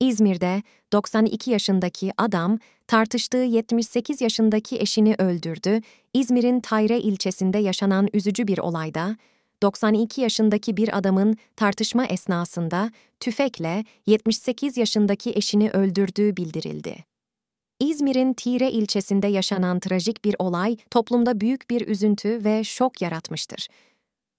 İzmir'de 92 yaşındaki adam tartıştığı 78 yaşındaki eşini öldürdü. İzmir'in Tayre ilçesinde yaşanan üzücü bir olayda 92 yaşındaki bir adamın tartışma esnasında tüfekle 78 yaşındaki eşini öldürdüğü bildirildi. İzmir'in Tire ilçesinde yaşanan trajik bir olay toplumda büyük bir üzüntü ve şok yaratmıştır.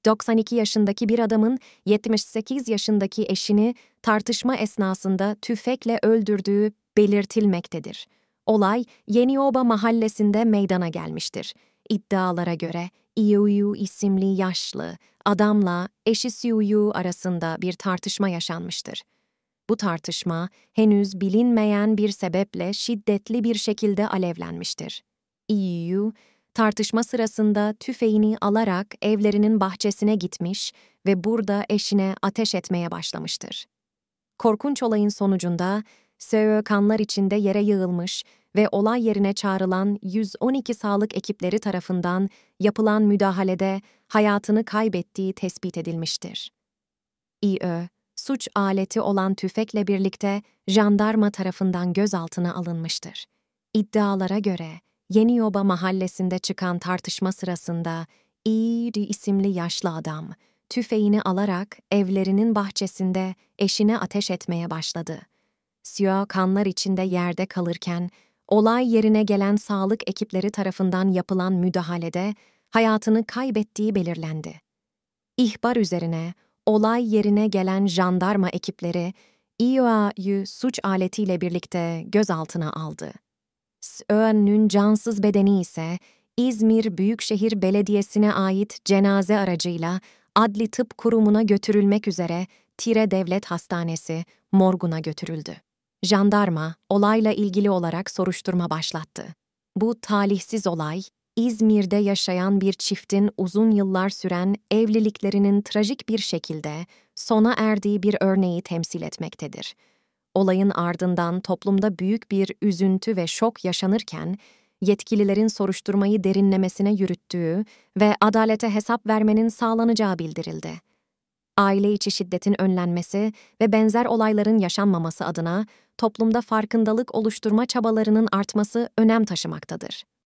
92 yaşındaki bir adamın 78 yaşındaki eşini tartışma esnasında tüfekle öldürdüğü belirtilmektedir. Olay Yenioba mahallesinde meydana gelmiştir. İddialara göre Iuyu isimli yaşlı adamla eşi Siuyu arasında bir tartışma yaşanmıştır. Bu tartışma henüz bilinmeyen bir sebeple şiddetli bir şekilde alevlenmiştir. Iuyu tartışma sırasında tüfeğini alarak evlerinin bahçesine gitmiş ve burada eşine ateş etmeye başlamıştır. Korkunç olayın sonucunda Seo kanlar içinde yere yığılmış ve olay yerine çağrılan 112 sağlık ekipleri tarafından yapılan müdahalede hayatını kaybettiği tespit edilmiştir. İÖ, suç aleti olan tüfekle birlikte jandarma tarafından gözaltına alınmıştır. İddialara göre Yeni Yoba mahallesinde çıkan tartışma sırasında İri isimli yaşlı adam tüfeğini alarak evlerinin bahçesinde eşine ateş etmeye başladı. Sio kanlar içinde yerde kalırken olay yerine gelen sağlık ekipleri tarafından yapılan müdahalede hayatını kaybettiği belirlendi. İhbar üzerine olay yerine gelen jandarma ekipleri İOA'yı suç aletiyle birlikte gözaltına aldı. Mehmet cansız bedeni ise İzmir Büyükşehir Belediyesi'ne ait cenaze aracıyla Adli Tıp Kurumu'na götürülmek üzere Tire Devlet Hastanesi morguna götürüldü. Jandarma olayla ilgili olarak soruşturma başlattı. Bu talihsiz olay İzmir'de yaşayan bir çiftin uzun yıllar süren evliliklerinin trajik bir şekilde sona erdiği bir örneği temsil etmektedir. Olayın ardından toplumda büyük bir üzüntü ve şok yaşanırken, yetkililerin soruşturmayı derinlemesine yürüttüğü ve adalete hesap vermenin sağlanacağı bildirildi. Aile içi şiddetin önlenmesi ve benzer olayların yaşanmaması adına toplumda farkındalık oluşturma çabalarının artması önem taşımaktadır.